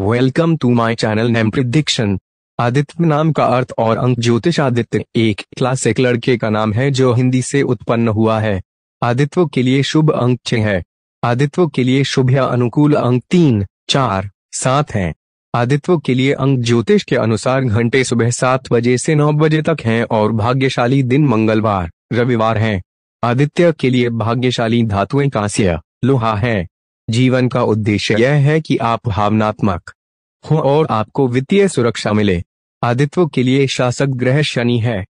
welcome to my channel name prediction Aditya नाम का अर्थ और अंक ज्योतिष आदित्य एक क्लासिक लड़के का नाम है जो हिंदी से उत्पन्न हुआ है आदित्व के लिए शुभ अंक छह है आदित्व के लिए शुभ या अनुकूल अंक तीन चार सात है आदित्व के लिए अंक ज्योतिष के अनुसार घंटे सुबह सात बजे से नौ बजे तक है और भाग्यशाली दिन मंगलवार रविवार है आदित्य के लिए भाग्यशाली धातुएं कांस्य लोहा है जीवन का उद्देश्य यह है कि आप भावनात्मक हो और आपको वित्तीय सुरक्षा मिले आदित्व के लिए शासक ग्रह शनि है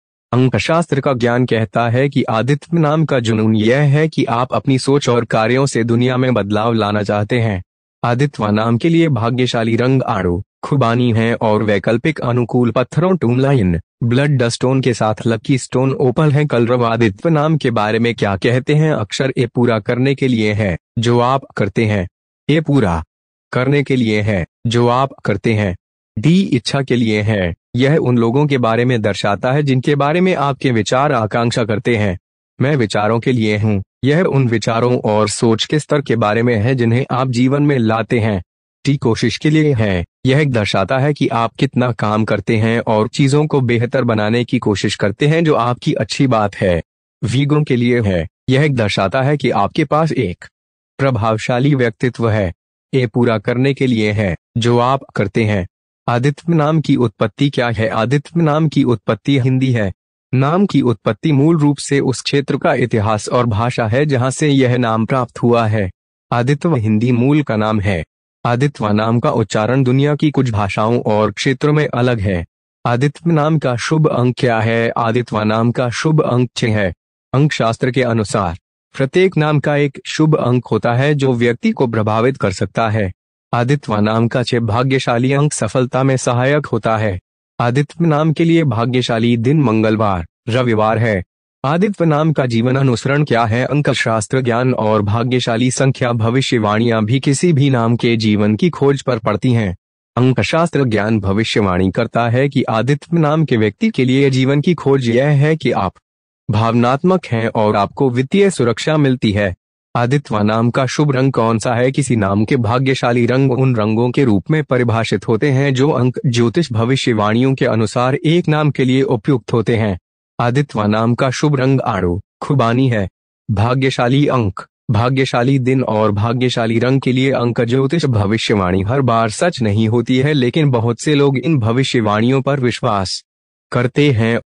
शास्त्र का ज्ञान कहता है कि आदित्य नाम का जुनून यह है कि आप अपनी सोच और कार्यों से दुनिया में बदलाव लाना चाहते हैं आदित्य नाम के लिए भाग्यशाली रंग आड़ू खुबानी है और वैकल्पिक अनुकूल पत्थरों टूमलाइन ब्लड डस्टोन के साथ लकी स्टोन ओपल है कलरवादित्व नाम के बारे में क्या कहते हैं अक्षर ए पूरा करने के लिए है जो आप करते हैं ए पूरा करने के लिए है जो आप करते हैं डी इच्छा के लिए है यह उन लोगों के बारे में दर्शाता है जिनके बारे में आपके विचार आकांक्षा करते हैं मैं विचारों के लिए हूँ यह उन विचारों और सोच के स्तर के बारे में है जिन्हें आप जीवन में लाते हैं छोटी कोशिश के लिए है यह दर्शाता है कि आप कितना काम करते हैं और चीजों को बेहतर बनाने की कोशिश करते हैं जो आपकी अच्छी बात है वीगों के लिए है यह दर्शाता है कि आपके पास एक प्रभावशाली व्यक्तित्व है ये पूरा करने के लिए है जो आप करते हैं आदित्य नाम की उत्पत्ति क्या है आदित्य नाम की उत्पत्ति हिंदी है नाम की उत्पत्ति मूल रूप से उस क्षेत्र का इतिहास और भाषा है जहां से यह नाम प्राप्त हुआ है आदित्य हिंदी मूल का नाम है आदित्य नाम का उच्चारण दुनिया की कुछ भाषाओं और क्षेत्रों में अलग है आदित्य नाम का शुभ अंक क्या है आदित्य नाम का शुभ अंक छ है अंक शास्त्र के अनुसार प्रत्येक नाम का एक शुभ अंक होता है जो व्यक्ति को प्रभावित कर सकता है आदित्य नाम का छह भाग्यशाली अंक सफलता में सहायक होता है आदित्य नाम के लिए भाग्यशाली दिन मंगलवार रविवार है आदित्य नाम का जीवन अनुसरण क्या है अंक शास्त्र ज्ञान और भाग्यशाली संख्या भविष्यवाणियां भी किसी भी नाम के जीवन की खोज पर पड़ती हैं अंक शास्त्र ज्ञान भविष्यवाणी करता है कि आदित्य नाम के व्यक्ति के लिए जीवन की खोज यह है कि आप भावनात्मक हैं और आपको वित्तीय सुरक्षा मिलती है आदित्य नाम का शुभ रंग कौन सा है किसी नाम के भाग्यशाली रंग उन रंगों के रूप में परिभाषित होते हैं जो अंक ज्योतिष भविष्यवाणियों के अनुसार एक नाम के लिए उपयुक्त होते हैं आदित्वा नाम का शुभ रंग आड़ो खुबानी है भाग्यशाली अंक भाग्यशाली दिन और भाग्यशाली रंग के लिए अंक ज्योतिष भविष्यवाणी हर बार सच नहीं होती है लेकिन बहुत से लोग इन भविष्यवाणियों पर विश्वास करते हैं